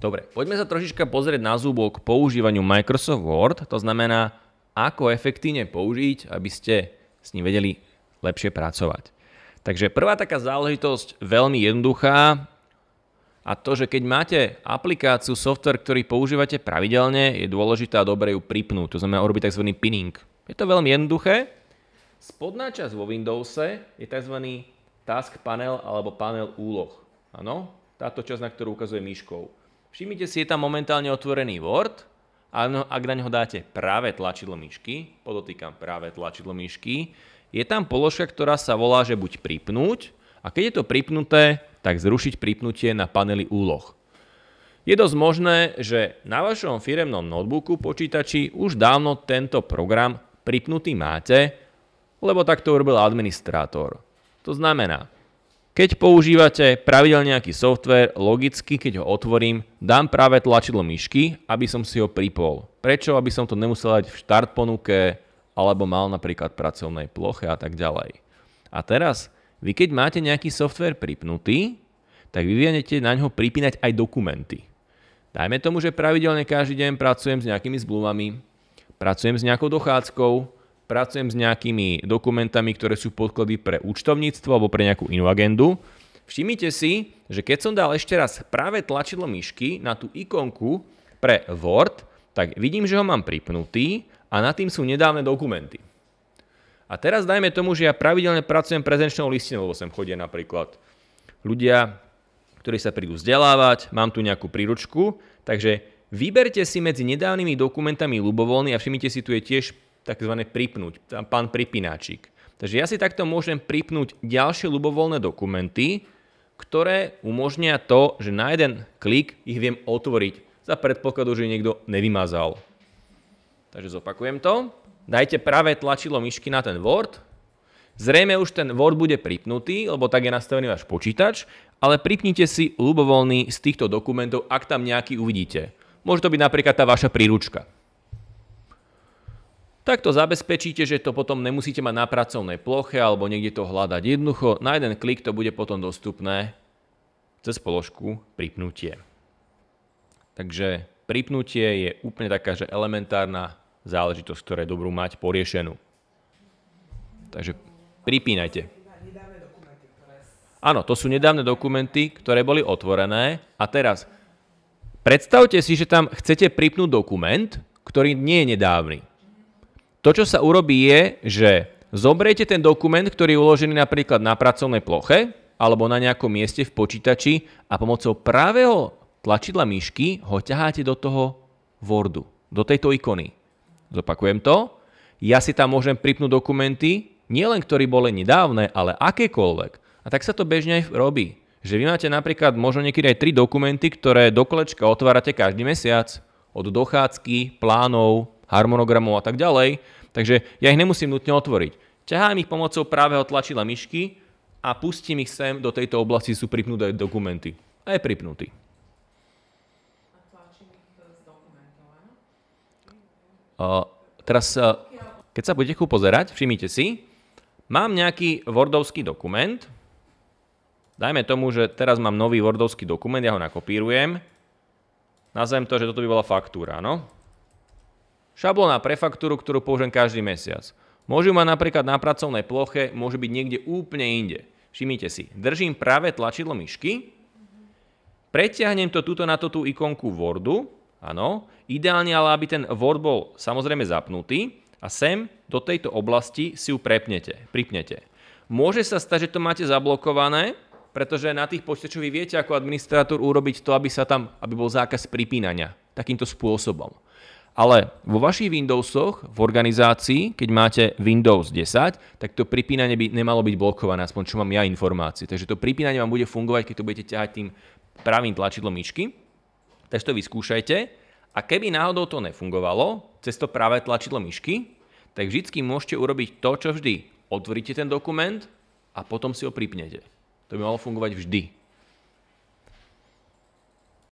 Dobre, poďme sa trošička pozrieť na zúbok k používaniu Microsoft Word, to znamená, ako efektívne použiť, aby ste s ním vedeli lepšie pracovať. Takže prvá taká záležitosť veľmi jednoduchá a to, že keď máte aplikáciu, software, ktorý používate pravidelne, je dôležité a dobre ju pripnúť, to znamená urobiť tzv. pinning. Je to veľmi jednoduché. Spodná časť vo Windowse je tzv. task panel alebo panel úloh. Áno, táto časť, na ktorú ukazuje myškou. Všimnite si, je tam momentálne otvorený Word, a no, ak na ňo dáte práve tlačidlo myšky, podotýkam práve tlačidlo myšky, je tam položka, ktorá sa volá, že buď pripnúť, a keď je to pripnuté, tak zrušiť pripnutie na paneli úloh. Je dosť možné, že na vašom firemnom notebooku počítači už dávno tento program pripnutý máte, lebo tak to urobil administrátor. To znamená, keď používate pravidelne nejaký software, logicky, keď ho otvorím, dám práve tlačidlo myšky, aby som si ho pripol. Prečo? Aby som to nemusel dať v štart ponuke, alebo mal napríklad pracovnej ploche a tak ďalej. A teraz, vy keď máte nejaký software pripnutý, tak vy vienete na ňo pripínať aj dokumenty. Dajme tomu, že pravidelne každý deň pracujem s nejakými zblúvami, pracujem s nejakou dochádzkou, pracujem s nejakými dokumentami, ktoré sú podklady pre účtovníctvo alebo pre nejakú inú agendu. Všimnite si, že keď som dal ešte raz práve tlačidlo myšky na tú ikonku pre Word, tak vidím, že ho mám pripnutý a nad tým sú nedávne dokumenty. A teraz dajme tomu, že ja pravidelne pracujem prezenčnou listinou, lebo sem chodia napríklad ľudia, ktorí sa prídu vzdelávať, mám tu nejakú príručku, takže vyberte si medzi nedávnymi dokumentami ľubovoľný a všimnite si, tu je tiež tzv. pripnúť, tam pán pripínačik. Takže ja si takto môžem pripnúť ďalšie ľubovoľné dokumenty, ktoré umožnia to, že na jeden klik ich viem otvoriť za predpokladu, že niekto nevymazal. Takže zopakujem to. Dajte pravé tlačidlo myšky na ten Word. Zrejme už ten Word bude pripnutý, lebo tak je nastavený váš počítač, ale pripnite si ľubovoľný z týchto dokumentov, ak tam nejaký uvidíte. Môže to byť napríklad tá vaša príručka tak to zabezpečíte, že to potom nemusíte mať na pracovnej ploche alebo niekde to hľadať. Jednoducho na jeden klik to bude potom dostupné cez položku pripnutie. Takže pripnutie je úplne taká, že elementárna záležitosť, ktorá je dobrú mať poriešenú. Takže pripínajte. Áno, to sú nedávne dokumenty, ktoré boli otvorené. A teraz, predstavte si, že tam chcete pripnúť dokument, ktorý nie je nedávny. To, čo sa urobí je, že zobrejte ten dokument, ktorý je uložený napríklad na pracovnej ploche alebo na nejakom mieste v počítači a pomocou pravého tlačidla myšky ho ťaháte do toho Wordu, do tejto ikony. Zopakujem to. Ja si tam môžem pripnúť dokumenty, nielen ktoré boli nedávne, ale akékoľvek. A tak sa to bežne aj robí. Že vy máte napríklad možno niekedy aj tri dokumenty, ktoré do kolečka otvárate každý mesiac. Od dochádzky, plánov, harmonogramov a tak ďalej. Takže ja ich nemusím nutne otvoriť. Ťahám ich pomocou právého tlačidla myšky a pustím ich sem do tejto oblasti, sú pripnuté dokumenty. A je pripnutý. Uh, teraz, uh, keď sa budete pozerať, všimnite si, mám nejaký Wordovský dokument. Dajme tomu, že teraz mám nový Wordovský dokument, ja ho nakopírujem. Nazvem to, že toto by bola faktúra, no? Šablona pre faktúru, ktorú použijem každý mesiac. Môžu mať napríklad na pracovnej ploche, môže byť niekde úplne inde. Všimnite si, držím práve tlačidlo myšky, preťahnem to tuto na tú ikonku Wordu, áno, ideálne ale aby ten Word bol samozrejme zapnutý a sem do tejto oblasti si ju prepnete, pripnete. Môže sa stať, že to máte zablokované, pretože na tých počítačoch vy viete ako administrátor urobiť to, aby sa tam, aby bol zákaz pripínania takýmto spôsobom. Ale vo vašich Windowsoch v organizácii, keď máte Windows 10, tak to pripínanie by nemalo byť blokované, aspoň čo mám ja informácie. Takže to pripínanie vám bude fungovať, keď to budete ťahať tým pravým tlačidlom myšky. Takže to vyskúšajte. A keby náhodou to nefungovalo, cez to práve tlačidlo myšky, tak vždy môžete urobiť to, čo vždy. Otvoríte ten dokument a potom si ho pripnete. To by malo fungovať vždy.